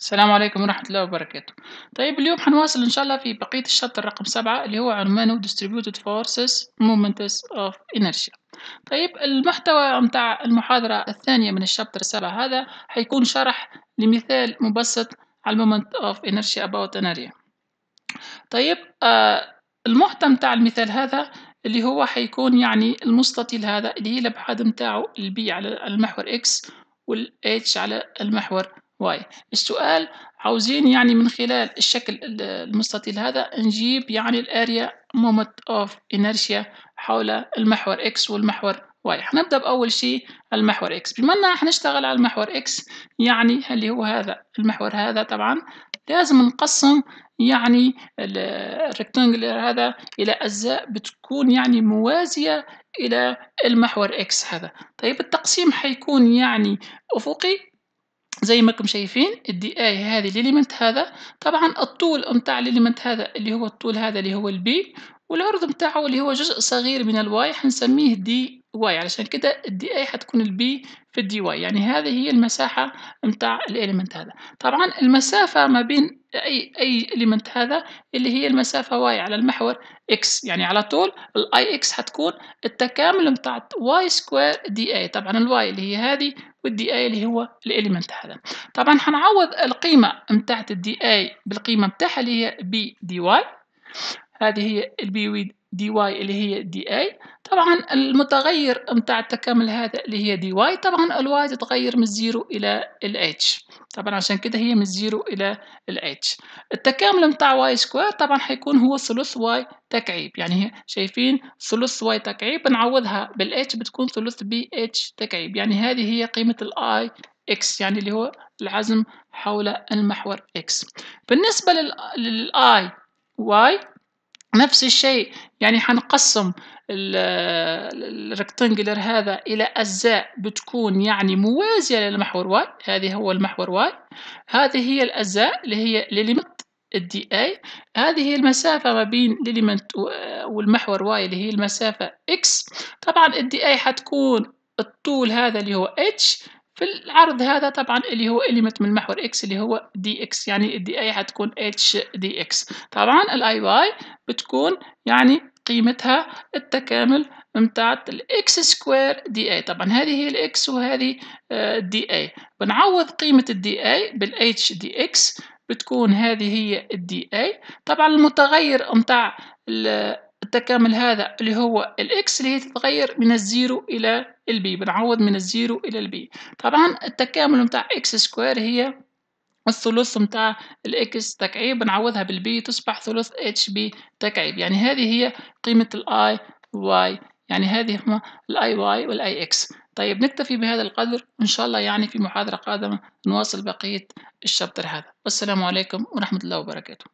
السلام عليكم ورحمة الله وبركاته طيب اليوم حنواصل إن شاء الله في بقية الشابتر رقم سبعة اللي هو عنوانه Distributed Forces Moments of Inertia طيب المحتوى متاع المحاضرة الثانية من الشابتر السبعة هذا حيكون شرح لمثال مبسط على المومنت of Inertia about an area طيب آه المحتوى متاع المثال هذا اللي هو حيكون يعني المستطيل هذا اللي هي الأبعاد متاعه البي على المحور X والH على المحور واي السؤال عاوزين يعني من خلال الشكل المستطيل هذا نجيب يعني الاريا مومنت اوف انرشيا حول المحور اكس والمحور واي هنبدا باول شيء المحور اكس بما اننا هنشتغل على المحور اكس يعني اللي هو هذا المحور هذا طبعا لازم نقسم يعني الريكتانجلر هذا الى اجزاء بتكون يعني موازيه الى المحور اكس هذا طيب التقسيم حيكون يعني افقي زي ما كم شايفين اي هذه الاليمنت هذا طبعا الطول متاع الاليمنت هذا اللي هو الطول هذا اللي هو البي والعرض متاعه اللي هو جزء صغير من الواي حنسميه دي واي علشان كده الدي اي هتكون البي في الدي واي يعني هذه هي المساحة متاع الإليمنت هذا طبعا المسافة ما بين أي أي إليمنت هذا اللي هي المسافة واي على المحور إكس يعني على طول الأي إكس هتكون التكامل متاع واي سكوير دي اي طبعا الواي اللي هي هذه والدي اي اللي هو الإليمنت هذا طبعا هنعوض القيمة متاعت الدي اي بالقيمة متاعها اللي هي بي دي واي هذه هي البي دي واي اللي هي دي اي طبعا المتغير متاع التكامل هذا اللي هي دي واي طبعا الواي تتغير من الزيرو الى الاتش طبعا عشان كده هي من الزيرو الى الاتش التكامل متاع واي سكوير طبعا حيكون هو ثلث واي تكعيب يعني شايفين ثلث واي تكعيب نعوضها بالاتش بتكون ثلث بي اتش تكعيب يعني هذه هي قيمة الاي اكس يعني اللي هو العزم حول المحور اكس بالنسبة للاي واي نفس الشيء يعني حنقسم الركتنجلر هذا إلى أجزاء بتكون يعني موازية للمحور واي هذه هو المحور واي هذه هي الأجزاء اللي هي ليميت الدي اي هذه هي المسافة ما بين ليميت والمحور واي اللي هي المسافة اكس طبعا الدي اي حتكون الطول هذا اللي هو اتش في العرض هذا طبعا اللي هو element من محور x اللي هو dx يعني الدي اي حتكون h dx طبعا الاي واي بتكون يعني قيمتها التكامل بتاعت الاكس سكوير دي اي طبعا هذه هي الاكس وهذه الدي آه، اي بنعوض قيمة الدي اي بالاتش دي اكس بتكون هذه هي الدي اي طبعا المتغير متاع التكامل هذا اللي هو الاكس اللي هي تتغير من الزيرو الى البي بنعوض من الزيرو الى البي طبعا التكامل متاع اكس سكوير هي الثلث متاع الاكس تكعيب بنعوضها بالبي تصبح ثلث اتش بي تكعيب يعني هذه هي قيمة الاي واي يعني هذه هما الاي واي والاي اكس طيب نكتفي بهذا القدر وان شاء الله يعني في محاضرة قادمة نواصل بقية الشابتر هذا والسلام عليكم ورحمة الله وبركاته